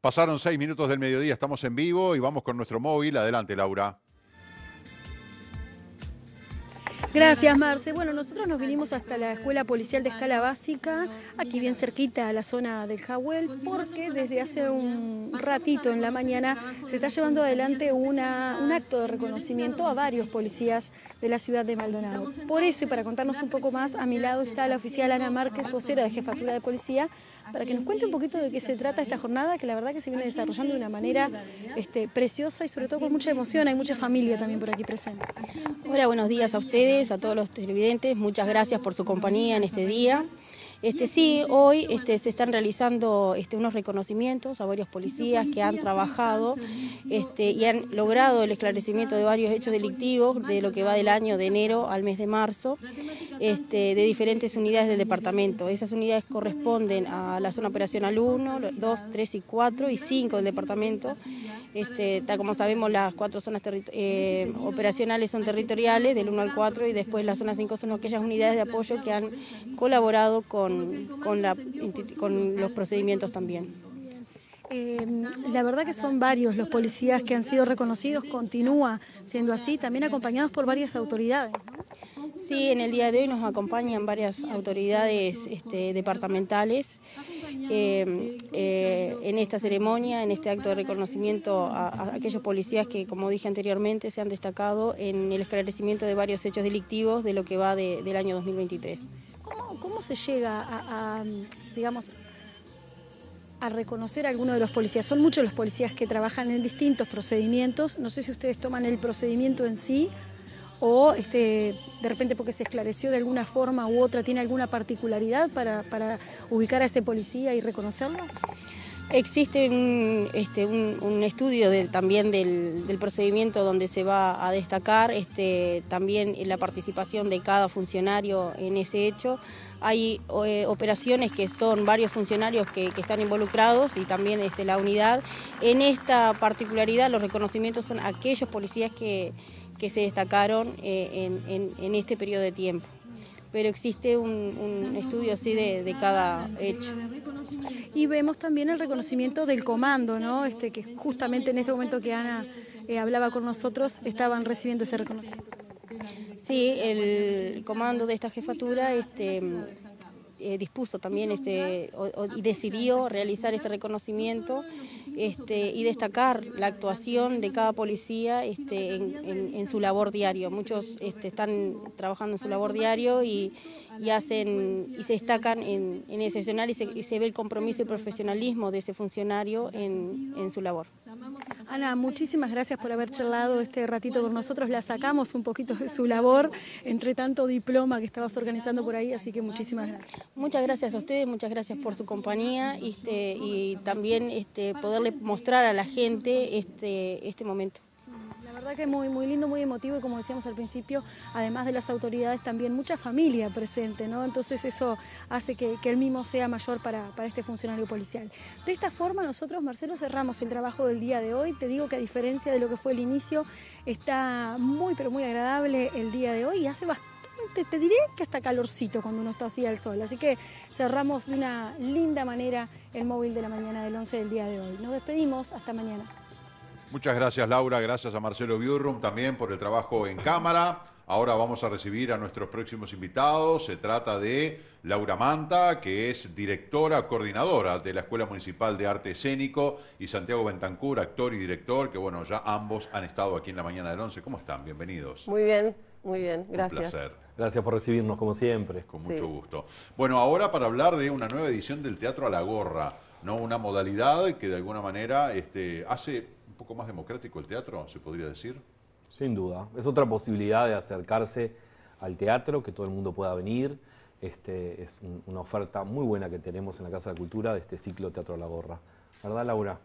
Pasaron seis minutos del mediodía, estamos en vivo y vamos con nuestro móvil. Adelante, Laura. Gracias, Marce. Bueno, nosotros nos vinimos hasta la Escuela Policial de Escala Básica, aquí bien cerquita a la zona del Jawel, porque desde hace un ratito en la mañana se está llevando adelante un acto de reconocimiento a varios policías de la ciudad de Maldonado. Por eso, y para contarnos un poco más, a mi lado está la oficial Ana Márquez, vocera de Jefatura de Policía, para que nos cuente un poquito de qué se trata esta jornada, que la verdad que se viene desarrollando de una manera este, preciosa y sobre todo con mucha emoción. Hay mucha familia también por aquí presente. Hola, buenos días a ustedes a todos los televidentes. Muchas gracias por su compañía en este día. Este, sí, hoy este, se están realizando este, unos reconocimientos a varios policías que han trabajado este, y han logrado el esclarecimiento de varios hechos delictivos de lo que va del año de enero al mes de marzo este, de diferentes unidades del departamento. Esas unidades corresponden a la zona operacional 1, 2, 3 y 4 y 5 del departamento este, como sabemos, las cuatro zonas eh, operacionales son territoriales, del 1 al 4, y después la zona 5 son aquellas unidades de apoyo que han colaborado con, la, con los procedimientos también. Eh, la verdad que son varios los policías que han sido reconocidos, continúa siendo así, también acompañados por varias autoridades. Sí, en el día de hoy nos acompañan varias autoridades este, departamentales Em, eh, en esta ceremonia, en este acto de reconocimiento a, aquellos policías que, como dije anteriormente, se han destacado en el esclarecimiento de varios hechos delictivos de lo que va del año 2023. ¿Cómo, se llega a, a, digamos, a reconocer a alguno de los policías. Son muchos los policías que trabajan en distintos procedimientos. No sé si ustedes toman el procedimiento en sí o este, de repente porque se esclareció de alguna forma u otra, tiene alguna particularidad para, para ubicar a ese policía y reconocerlo? Existe un, este, un, estudio también del, del, procedimiento donde se va a destacar este, también la participación de cada funcionario en ese hecho. Hay eh, operaciones que son varios funcionarios que, que están involucrados y también este, la unidad. En esta particularidad los reconocimientos son aquellos policías que, que se destacaron eh, en, este periodo de tiempo. Pero existe un, estudio así de, cada hecho. Y vemos también el reconocimiento del comando, ¿no? Este, que justamente en este momento que Ana eh, hablaba con nosotros, estaban recibiendo ese reconocimiento. Sí, el comando de esta jefatura este, eh, dispuso también este, y decidió realizar este reconocimiento este, y destacar la actuación de cada policía este, en, su labor diario. Muchos este, están trabajando en su labor diario y, hacen y se destacan en, en ese y se, y se, ve el compromiso y profesionalismo de ese funcionario en su labor. Ana, muchísimas gracias por haber charlado este ratito con nosotros. La sacamos un poquito de su labor, entre tanto diploma que estabas organizando por ahí, así que muchísimas gracias. Muchas gracias a ustedes, muchas gracias por su compañía este, y también este, poderle mostrar a la gente este, este momento verdad que muy, muy lindo, muy emotivo y como decíamos al principio, además de las autoridades también mucha familia presente, ¿no? Entonces eso hace que, el mimo sea mayor para, para este funcionario policial. De esta forma nosotros, Marcelo, cerramos el trabajo del día de hoy. Te digo que a diferencia de lo que fue el inicio, está muy, pero muy agradable el día de hoy y hace bastante te, te, diré que hasta calorcito cuando uno está así al sol. Así que cerramos de una linda manera el móvil de la mañana del 11 del día de hoy. Nos despedimos, hasta mañana. Muchas gracias Laura, gracias a Marcelo Biurrum también por el trabajo en cámara. Ahora vamos a recibir a nuestros próximos invitados. Se trata de Laura Manta, que es directora coordinadora de la Escuela Municipal de Arte Escénico, y Santiago Bentancur, actor y director, que bueno, ya ambos han estado aquí en la mañana del 11. ¿Cómo están? Bienvenidos. Muy bien, muy bien, gracias. placer. Gracias por recibirnos como siempre. Con mucho gusto. Bueno, ahora para hablar de una nueva edición del Teatro a la Gorra, ¿no? una modalidad que de alguna manera este, hace un poco más democrático el teatro, se podría decir? Sin duda, es otra posibilidad de acercarse al teatro, que todo el mundo pueda venir. Este, es una oferta muy buena que tenemos en la Casa de Cultura de este ciclo Teatro a la Gorra. ¿Verdad, Laura?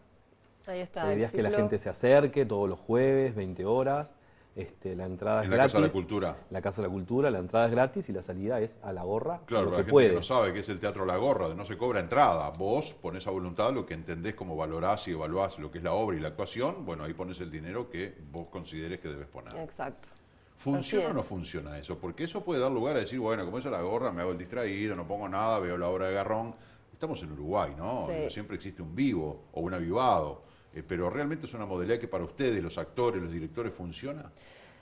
Ahí está. La idea es que la gente se acerque todos los jueves, 20 horas. Este, la entrada en es la gratis. Casa de la Cultura. La Casa de la Cultura, la entrada es gratis y la salida es a la gorra. Claro, lo la que gente no sabe que es el Teatro la Gorra, no se cobra entrada. Vos pones a voluntad lo que entendés como valorás y evaluás lo que es la obra y la actuación, bueno, ahí pones el dinero que vos consideres que debes poner. Exacto. ¿Funciona o no funciona eso? Porque eso puede dar lugar a decir, bueno, como es a la gorra, me hago el distraído, no pongo nada, veo la obra de Garrón. Estamos en Uruguay, ¿no? Siempre existe un vivo o un avivado. Eh, pero realmente es una modalidad que para ustedes, los actores, los directores, funciona.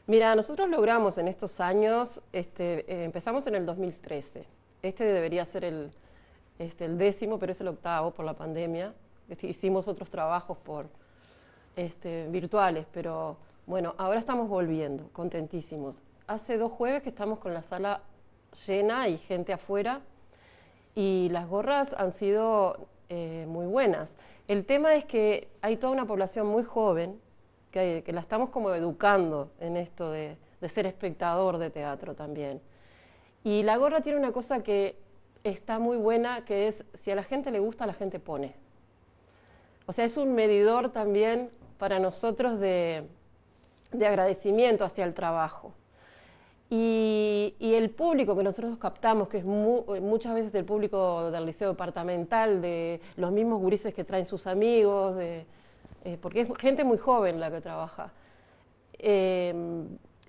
Mira, nosotros logramos en estos años, este, eh, empezamos en el 2013. Este debería ser este, el, décimo, pero es el octavo por la pandemia. Este, hicimos otros trabajos por virtuales, pero bueno, ahora estamos volviendo, contentísimos. Hace dos jueves que estamos con la sala llena y gente afuera y las gorras han sido eh, muy buenas. El tema es que hay toda una población muy joven que, la estamos como educando en esto de, ser espectador de teatro también. Y la gorra tiene una cosa que está muy buena, que es si a la gente le gusta, la gente pone. O sea, es un medidor también para nosotros de agradecimiento hacia el trabajo. Y, el público que nosotros captamos, que es eh, muchas veces el público del liceo departamental, de los mismos gurises que traen sus amigos, de, eh, porque es gente muy joven la que trabaja, em,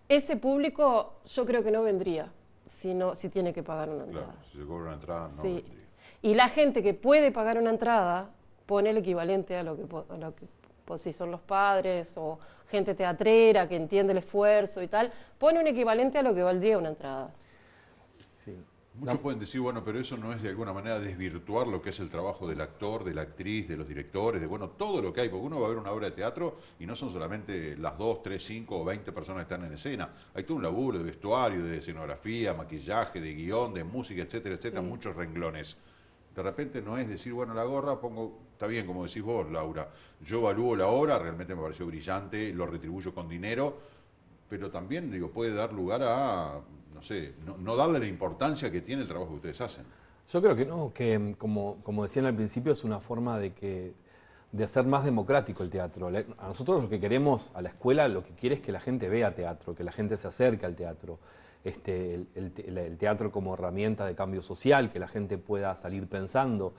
ese público yo creo que no vendría si, si tiene que pagar una entrada. Claro, si se cobra una entrada, no vendría. Y la gente que puede pagar una entrada pone el equivalente a lo que, a lo que pues si son los padres o gente teatrera que entiende el esfuerzo y tal, pone un equivalente a lo que valdría una entrada. Muchos pueden decir, bueno, pero eso no es de alguna manera desvirtuar lo que es el trabajo del actor, de la actriz, de los directores, de bueno, todo lo que hay, porque uno va a ver una obra de teatro y no son solamente las dos, tres, cinco o veinte personas que están en escena. Hay todo un laburo de vestuario, de escenografía, maquillaje, de guión, de música, etcétera, etcétera, muchos renglones. De repente no es decir, bueno, la gorra, pongo está bien, como decís vos, Laura, yo evalúo la obra, realmente me pareció brillante, lo retribuyo con dinero, pero también, digo, puede dar lugar a, no sé, no, darle la importancia que tiene el trabajo que ustedes hacen. Yo creo que no, que como, decían al principio, es una forma de que de hacer más democrático el teatro. A nosotros lo que queremos, a la escuela, lo que quiere es que la gente vea teatro, que la gente se acerque al teatro. Este, el teatro como herramienta de cambio social, que la gente pueda salir pensando.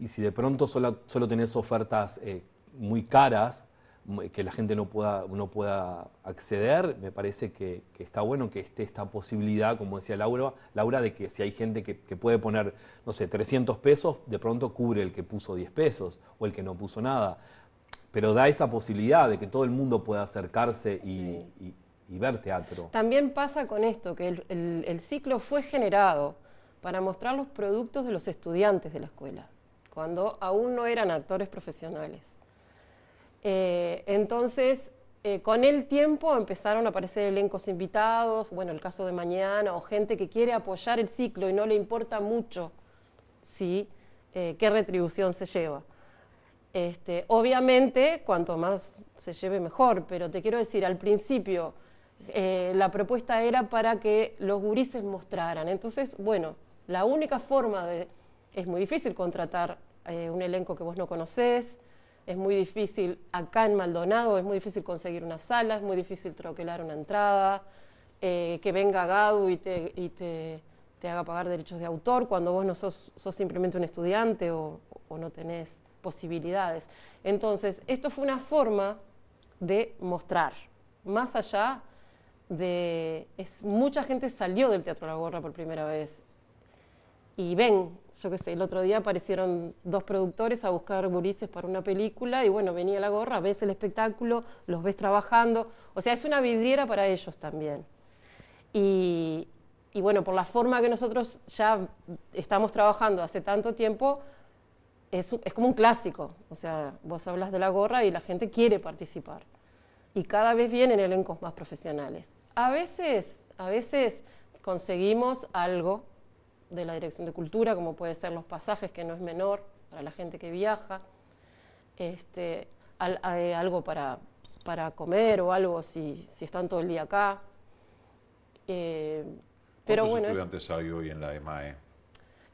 Y si de pronto solo, tenés ofertas eh, muy caras, mm, que la gente no pueda, no pueda acceder, me parece que, está bueno que esté esta posibilidad, como decía Laura, Laura de que si hay gente que, puede poner, no sé, 300 pesos, de pronto cubre el que puso 10 pesos o el que no puso nada. Pero da esa posibilidad de que todo el mundo pueda acercarse y, ver teatro. También pasa con esto, que el ciclo fue generado para mostrar los productos de los estudiantes de la escuela cuando aún no eran actores profesionales. Eh, entonces, eh, con el tiempo empezaron a aparecer elencos invitados, bueno, el caso de mañana, o gente que quiere apoyar el ciclo y no le importa mucho eh, qué retribución se lleva. Este, obviamente, cuanto más se lleve mejor, pero te quiero decir, al principio la propuesta era para que los gurises mostraran. Entonces, bueno, la única forma de... Es muy difícil contratar eh, un elenco que vos no conocés, es muy difícil, acá en Maldonado es muy difícil conseguir una sala, es muy difícil troquelar una entrada, eh, que venga Gadu y, te, y te, haga pagar derechos de autor cuando vos no sos, simplemente un estudiante o, no tenés posibilidades. Entonces, esto fue una forma de mostrar, más allá de... Es, mucha gente salió del Teatro La Gorra por primera vez y ven, yo qué sé, el otro día aparecieron dos productores a buscar gurises para una película y bueno, venía la gorra, ves el espectáculo, los ves trabajando, o sea, es una vidriera para ellos también. Y, bueno, por la forma que nosotros ya estamos trabajando hace tanto tiempo, es, es, como un clásico. O sea, vos hablas de la gorra y la gente quiere participar. Y cada vez vienen elencos más profesionales. A veces, a veces conseguimos algo de la Dirección de Cultura, como puede ser los pasajes, que no es menor para la gente que viaja, este, eh, algo para, para, comer o algo si, si, están todo el día acá. Eh, pero bueno, estudiantes hay hoy en la EMAE?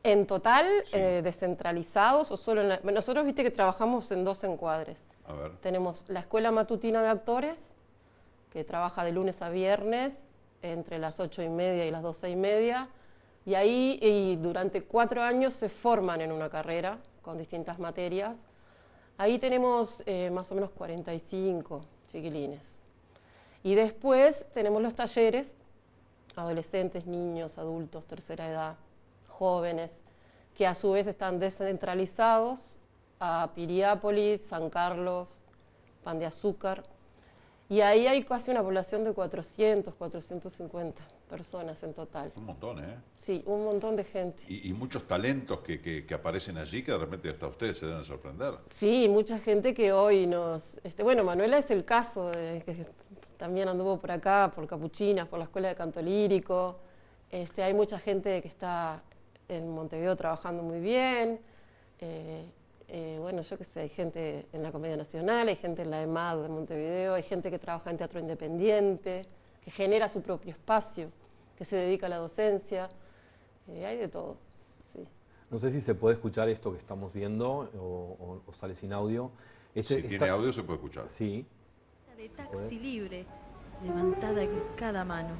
En total, eh, descentralizados o solo Nosotros viste que trabajamos en dos encuadres. A ver. Tenemos la Escuela Matutina de Actores, que trabaja de lunes a viernes entre las ocho y media y las doce y media y ahí durante cuatro años se forman en una carrera con distintas materias. Ahí tenemos eh, más o menos 45 chiquilines. Y después tenemos los talleres, adolescentes, niños, adultos, tercera edad, jóvenes, que a su vez están descentralizados a Piriápolis, San Carlos, Pan de Azúcar. Y ahí hay casi una población de 400, 450 personas en total. Un montón, ¿eh? Sí, un montón de gente. Y, muchos talentos que, que, aparecen allí que de repente hasta ustedes se deben sorprender. Sí, mucha gente que hoy nos... Este, bueno, Manuela es el caso, que también anduvo por acá, por Capuchinas, por la Escuela de Canto Lírico. Este, hay mucha gente que está en Montevideo trabajando muy bien. Eh, eh, bueno, yo qué sé, hay gente en la Comedia Nacional, hay gente en la EMAD de Montevideo, hay gente que trabaja en teatro independiente que genera su propio espacio, que se dedica a la docencia, eh, hay de todo. No sé si se puede escuchar esto que estamos viendo o, sale sin audio. Este, si tiene audio se puede escuchar. Sí. De taxi libre, levantada en cada mano.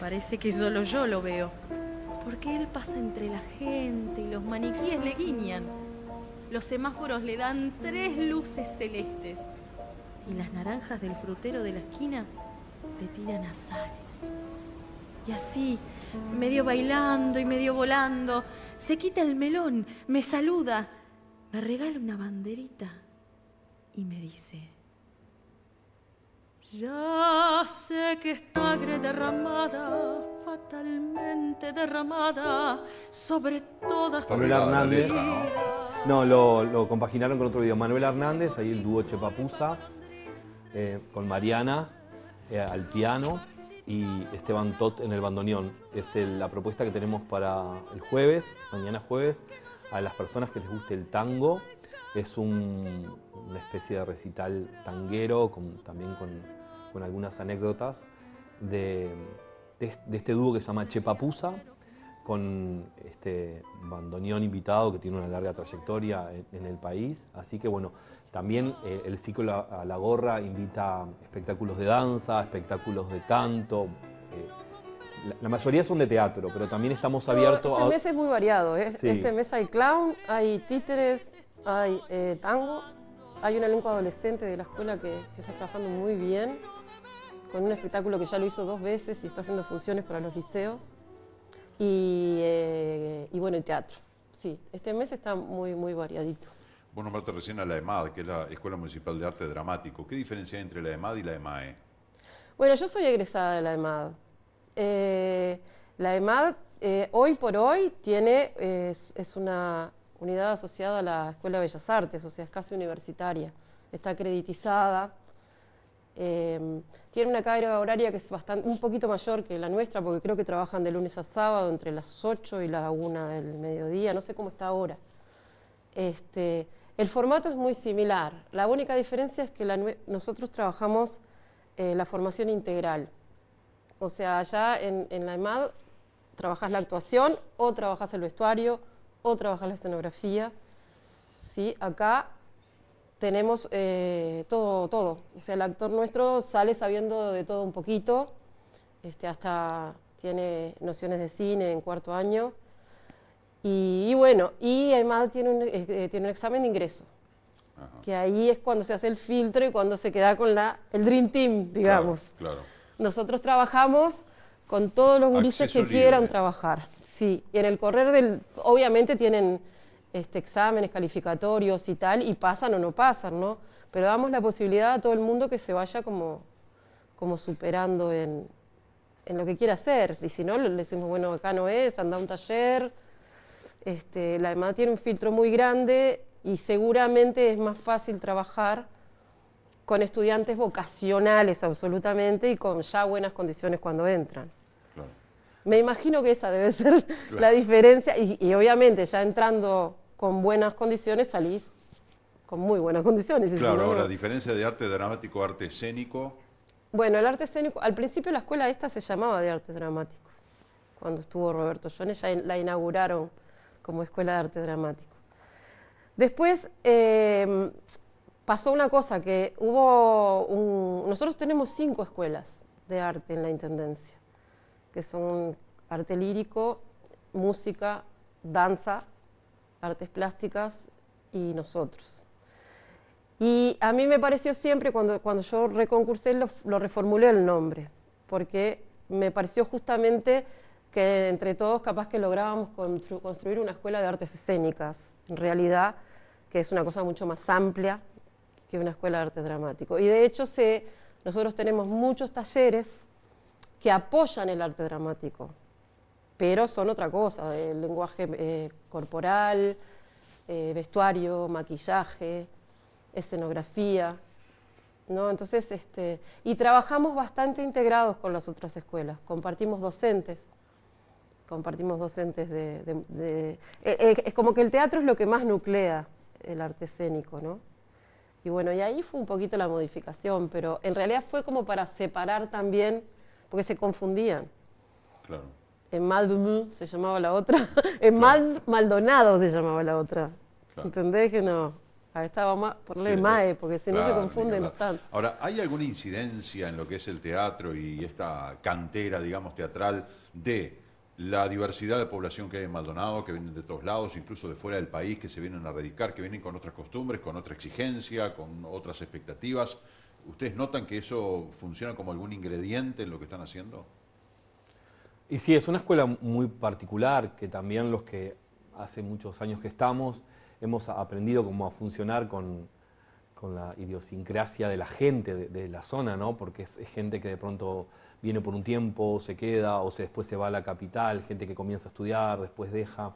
Parece que solo yo lo veo, porque él pasa entre la gente y los maniquíes le guiñan. Los semáforos le dan tres luces celestes y las naranjas del frutero de la esquina le tiran azares. Y así, medio bailando y medio volando, se quita el melón, me saluda, me regala una banderita y me dice, ya sé que está derramada, fatalmente derramada, sobre todas Manuel Hernández. No, lo, compaginaron con otro video. Manuel Hernández, ahí el dúo Chepapuza, eh, con Mariana, eh, al piano y Esteban Tot en el bandoneón. Es la propuesta que tenemos para el jueves, mañana jueves, a las personas que les guste el tango. Es una especie de recital tanguero, también con, algunas anécdotas de, este dúo que se llama Chepapusa, con este bandoneón invitado que tiene una larga trayectoria en el país. Así que bueno, también eh, el ciclo a, la gorra invita espectáculos de danza, espectáculos de canto. Eh, la, mayoría son de teatro, pero también estamos abiertos este a... Este mes es muy variado. ¿eh? Este mes hay clown, hay títeres, hay tango. Hay una lengua adolescente de la escuela que, está trabajando muy bien con un espectáculo que ya lo hizo dos veces y está haciendo funciones para los liceos. Y, y bueno, el teatro. Sí, este mes está muy, muy variadito. Vos nombraste recién a la EMAD, que es la Escuela Municipal de Arte Dramático. ¿Qué diferencia hay entre la EMAD y la EMAE? Bueno, yo soy egresada de la EMAD. Eh, la EMAD eh, hoy por hoy tiene, es, una unidad asociada a la Escuela de Bellas Artes, o sea, es casi universitaria. Está acreditizada. Em, tiene una carga horaria que es bastante, un poquito mayor que la nuestra, porque creo que trabajan de lunes a sábado entre las 8 y la 1 del mediodía, no sé cómo está ahora. Este, el formato es muy similar, la única diferencia es que nosotros trabajamos eh, la formación integral. O sea, allá en, la EMAD trabajas la actuación o trabajas el vestuario o trabajas la escenografía. ¿sí? Acá tenemos eh, todo, O sea, el actor nuestro sale sabiendo de todo un poquito, este, hasta tiene nociones de cine en cuarto año y, bueno, y además tiene un, eh, tiene un examen de ingreso, que ahí es cuando se hace el filtro y cuando se queda con la, el Dream Team, digamos. Claro, Nosotros trabajamos con todos los gurises que quieran trabajar. Sí, y en el correr del, obviamente tienen este, exámenes calificatorios y tal, y pasan o no pasan, ¿no? Pero damos la posibilidad a todo el mundo que se vaya como, como superando en, en lo que quiera hacer. Y si no, le decimos, bueno, acá no es, anda a un taller, este, la demanda tiene un filtro muy grande y seguramente es más fácil trabajar con estudiantes vocacionales absolutamente y con ya buenas condiciones cuando entran. Me imagino que esa debe ser la diferencia y, obviamente ya entrando con buenas condiciones salís con muy buenas condiciones. Claro, ahora, la diferencia de arte dramático, arte escénico. Bueno, el arte escénico, al principio la escuela esta se llamaba de arte dramático, cuando estuvo Roberto Jones, ya la inauguraron como Escuela de Arte Dramático. Después eh, pasó una cosa, que hubo un, nosotros tenemos cinco escuelas de arte en la Intendencia, que son arte lírico, música, danza, artes plásticas y nosotros. Y a mí me pareció siempre, cuando, cuando yo reconcursé, lo reformulé el nombre, porque me pareció justamente que entre todos capaz que lográbamos construir una escuela de artes escénicas, en realidad, que es una cosa mucho más amplia que una escuela de arte dramático. Y de hecho se, nosotros tenemos muchos talleres que apoyan el arte dramático, pero son otra cosa, el lenguaje eh, corporal, eh, vestuario, maquillaje, escenografía. Entonces, este, y trabajamos bastante integrados con las otras escuelas, compartimos docentes compartimos docentes de... Eh, eh, es como que el teatro es lo que más nuclea el arte escénico, ¿no? Y bueno, y ahí fue un poquito la modificación, pero en realidad fue como para separar también, porque se confundían. Claro. En Maldonado se llamaba la otra, en Maldonado se llamaba la otra. ¿Entendés que no? Ahí estaba por ponle MAE, porque si no se confunden tanto. Ahora, ¿hay alguna incidencia en lo que es el teatro y esta cantera, digamos, teatral de la diversidad de población que hay en Maldonado, que vienen de todos lados, incluso de fuera del país, que se vienen a radicar, que vienen con otras costumbres, con otra exigencia, con otras expectativas. ¿Ustedes notan que eso funciona como algún ingrediente en lo que están haciendo? Y sí, es una escuela muy particular, que también los que hace muchos años que estamos hemos aprendido cómo a funcionar con, con la idiosincrasia de la gente de, la zona, ¿no? Porque es, gente que de pronto viene por un tiempo, se queda, o se, después se va a la capital, gente que comienza a estudiar, después deja.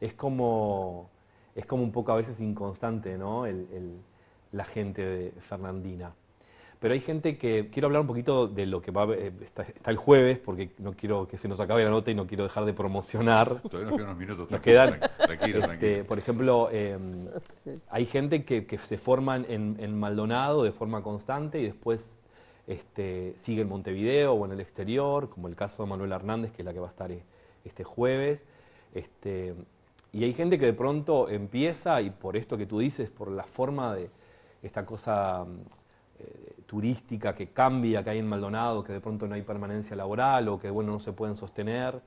Es como, es como un poco a veces inconstante, ¿no? la gente de Fernandina pero hay gente que quiero hablar un poquito de lo que va eh, está, el jueves porque no quiero que se nos acabe la nota y no quiero dejar de promocionar. Todavía nos quedan unos minutos. Nos quedan. Tranquilo, este, tranquilo. Por ejemplo, em, hay gente que, se forman en, Maldonado de forma constante y después este, sigue en Montevideo o en el exterior, como el caso de Manuel Hernández, que es la que va a estar eh, este jueves. Este, y hay gente que de pronto empieza, y por esto que tú dices, por la forma de esta cosa turística que cambia, que hay en Maldonado, que de pronto no hay permanencia laboral o que bueno, no se pueden sostener,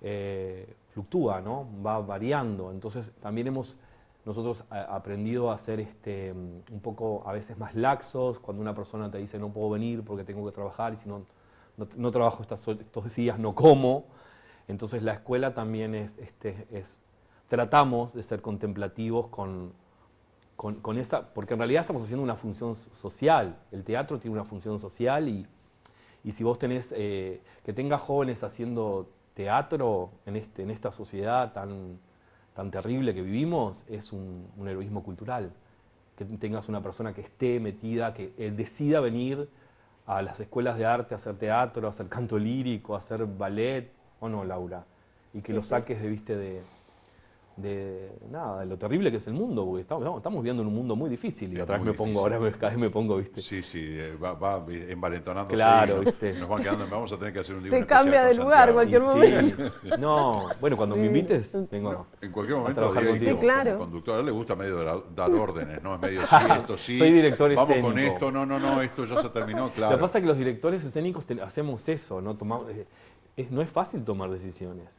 eh, fluctúa, ¿no? va variando. Entonces también hemos nosotros eh, aprendido a ser este, mm, un poco a veces más laxos cuando una persona te dice no puedo venir porque tengo que trabajar y si no, no, trabajo estas, estos días no como. Entonces la escuela también es, este, es tratamos de ser contemplativos con, con, esa, porque en realidad estamos haciendo una función social, el teatro tiene una función social y, y si vos tenés, eh, que tengas jóvenes haciendo teatro en, este, en esta sociedad tan, tan terrible que vivimos, es un, un heroísmo cultural. Que tengas una persona que esté metida, que eh, decida venir a las escuelas de arte a hacer teatro, a hacer canto lírico, a hacer ballet, o no, Laura, y que lo saques de, viste, de, de nada, lo terrible que es el mundo, estamos, estamos viviendo en un mundo muy difícil y otra vez me pongo, ahora me, cada vez me pongo, viste. Sí, sí, eh, va, va envalentonándose. Claro, viste. Nos van quedando, vamos a tener que hacer un cambio Te cambia de lugar en cualquier momento. no, bueno, cuando me invites, tengo en cualquier momento, trabajar sí, claro. conductor, le gusta medio dar órdenes, ¿no? Es medio, sí, esto sí. Soy director Vamos con esto, no, no, no, esto ya se terminó, claro. Lo que pasa es que los directores escénicos hacemos eso, ¿no? Tomamos, eh, no es fácil tomar decisiones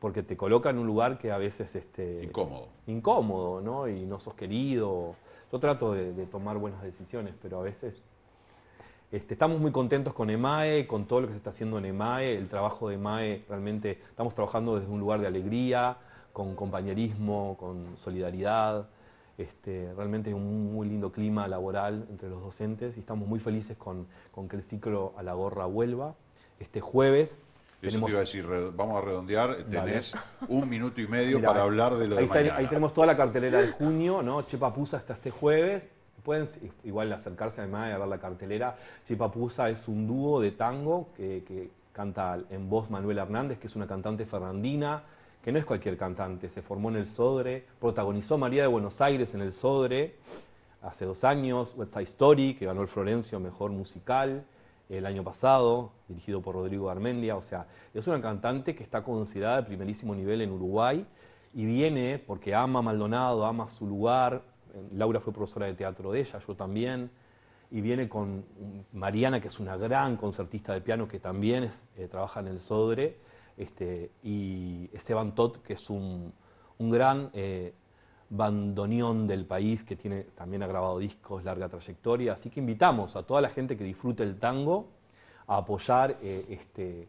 porque te coloca en un lugar que a veces... Este, incómodo. Incómodo, ¿no? Y no sos querido. Yo trato de, tomar buenas decisiones, pero a veces este, estamos muy contentos con EMAE, e, con todo lo que se está haciendo en EMAE. E, el trabajo de EMAE e, realmente estamos trabajando desde un lugar de alegría, con compañerismo, con solidaridad. Este, realmente es un muy lindo clima laboral entre los docentes y estamos muy felices con, con que el ciclo a la gorra vuelva. Este jueves eso te iba a decir, vamos a redondear, tenés un minuto y medio para hablar de lo ahí de ahí tenemos toda la cartelera de junio, ¿no? Chepapusa está este jueves. Pueden igual acercarse además y a ver la cartelera. Chepapusa es un dúo de tango que, canta en voz Manuel Hernández, que es una cantante fernandina, que no es cualquier cantante, se formó en el Sodre, protagonizó María de Buenos Aires en el Sodre hace dos años, Website Story, que ganó el Florencio Mejor Musical el año pasado, dirigido por Rodrigo Armendia. O sea, es una cantante que está considerada de primerísimo nivel en Uruguay y viene porque ama Maldonado, ama su lugar. Laura fue profesora de teatro de ella, yo también. Y viene con Mariana, que es una gran concertista de piano, que también eh, trabaja en el Sodre. Este, y Esteban Tot, que es un, gran eh, bandoneón del país, que tiene, también ha grabado discos, larga trayectoria. Así que invitamos a toda la gente que disfrute el tango a apoyar eh, este,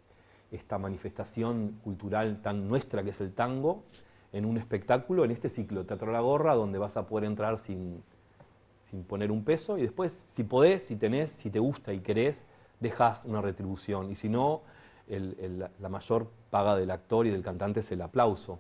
esta manifestación cultural tan nuestra que es el tango en un espectáculo, en este ciclo Teatro La Gorra, donde vas a poder entrar sin, poner un peso y después, si podés, si tenés, si te gusta y querés, dejas una retribución. Y si no, la mayor paga del actor y del cantante es el aplauso.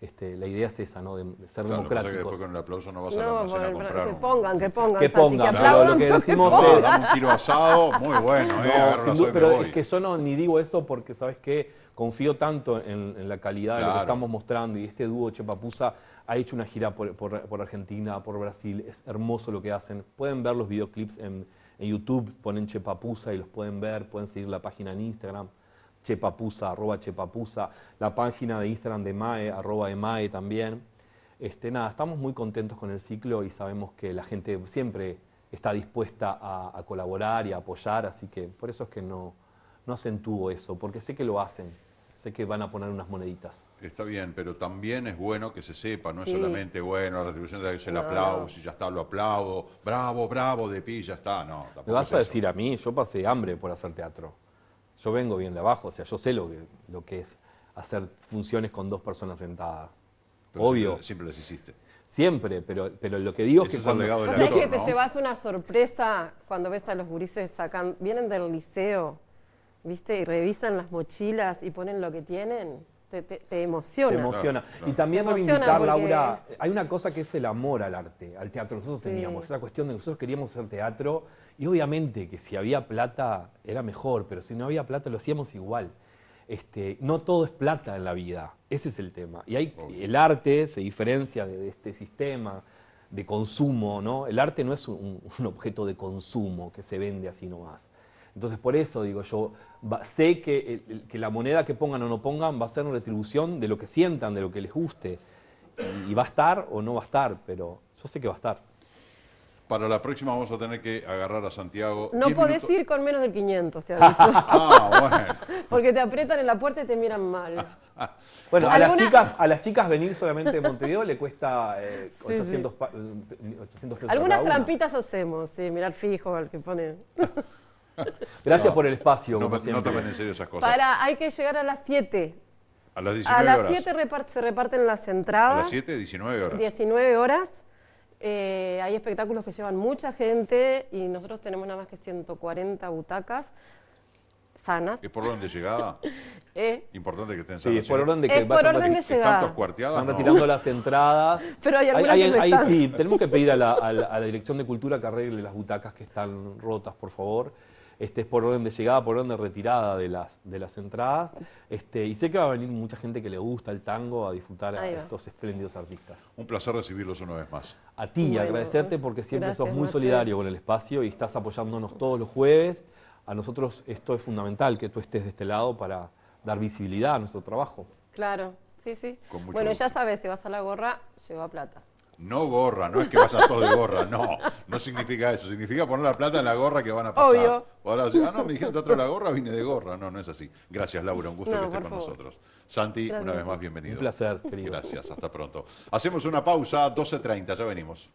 Este, la idea es esa, ¿no? De, ser claro, democráticos. Que con el aplauso no vas a Que pongan, que pongan. Que pongan, que lo que decimos es. un tiro asado, muy bueno, eh, no, duda, Pero es que yo no, ni digo eso porque, ¿sabes qué? Confío tanto en, la calidad de lo que estamos mostrando y este dúo Chepapusa ha hecho una gira por, Argentina, por Brasil, es hermoso lo que hacen. Pueden ver los videoclips en, YouTube, ponen Chepapusa y los pueden ver, pueden seguir la página en Instagram chepapusa, arroba chepapusa, la página de Instagram de Mae, arroba Mae también. Este, nada, estamos muy contentos con el ciclo y sabemos que la gente siempre está dispuesta a, colaborar y a apoyar, así que por eso es que no, no acentúo eso, porque sé que lo hacen sé que van a poner unas moneditas. Está bien, pero también es bueno que se sepa, no es solamente, bueno, la retribución es el aplauso y ya está, lo aplaudo, bravo, bravo, de pie, ya está, no. ¿Me vas a decir a mí? Yo pasé hambre por hacer teatro yo vengo bien de abajo, o sea, yo sé lo que, lo que es hacer funciones con dos personas sentadas. Obvio. Siempre, las hiciste. Siempre, pero, pero lo que digo es que cuando... ¿No que te llevas una sorpresa cuando ves a los gurises sacando... vienen del liceo, ¿viste? Y revisan las mochilas y ponen lo que tienen te, emociona. Te emociona. Y también a invitar, Laura, hay una cosa que es el amor al arte, al teatro. Nosotros teníamos esa cuestión de nosotros queríamos hacer teatro y obviamente que si había plata era mejor, pero si no había plata lo hacíamos igual. Este, no todo es plata en la vida, ese es el tema. Y hay, el arte se diferencia de, este sistema de consumo, ¿no? El arte no es un, un objeto de consumo que se vende así nomás entonces, por eso digo yo, sé que, que, la moneda que pongan o no pongan va a ser una retribución de lo que sientan, de lo que les guste. Y, va a estar o no va a estar, pero yo sé que va a estar. Para la próxima vamos a tener que agarrar a Santiago. No podés ir con menos de 500, te aviso. ah, bueno. Porque te aprietan en la puerta y te miran mal. bueno, a las, chicas, a las chicas venir solamente de Montevideo le cuesta 800, eh, eh, Algunas trampitas hacemos, sí, mirar fijo al que pone. Gracias por el espacio. No, tomen en serio esas cosas. Para, hay que llegar a las 7. A las 19 horas. A las 7 se reparten las entradas. A las 7, 19 horas. 19 horas. Eh, hay espectáculos que llevan mucha gente y nosotros tenemos nada más que 140 butacas sanas. ¿Es por orden de llegada? Eh. Importante que estén sanas. Sí, es por orden de, que por orden de llegada. Están cuarteadas. retirando las entradas. Pero hay algunas hay, hay, Sí, tenemos que pedir a la Dirección de Cultura que arregle las butacas que están rotas, por favor este, es por orden de llegada, por orden de retirada de las, entradas. Este, y sé que va a venir mucha gente que le gusta el tango a disfrutar a estos espléndidos artistas. Un placer recibirlos una vez más. A ti, agradecerte porque siempre sos muy solidario con el espacio y estás apoyándonos todos los jueves. A nosotros esto es fundamental que tú estés de este lado para dar visibilidad a nuestro trabajo. Claro, sí, sí. Bueno, ya sabes, si vas a la gorra, lleva plata. No gorra, no es que vayas todo de gorra, no. No significa eso, significa poner la plata en la gorra que van a pasar. ah, no, me dijeron te la gorra, vine de gorra. No, no es así. Gracias, Laura, un gusto que estés con nosotros. Santi, una vez más, bienvenido. Un placer, querido. Gracias, hasta pronto. Hacemos una pausa, 12.30, ya venimos.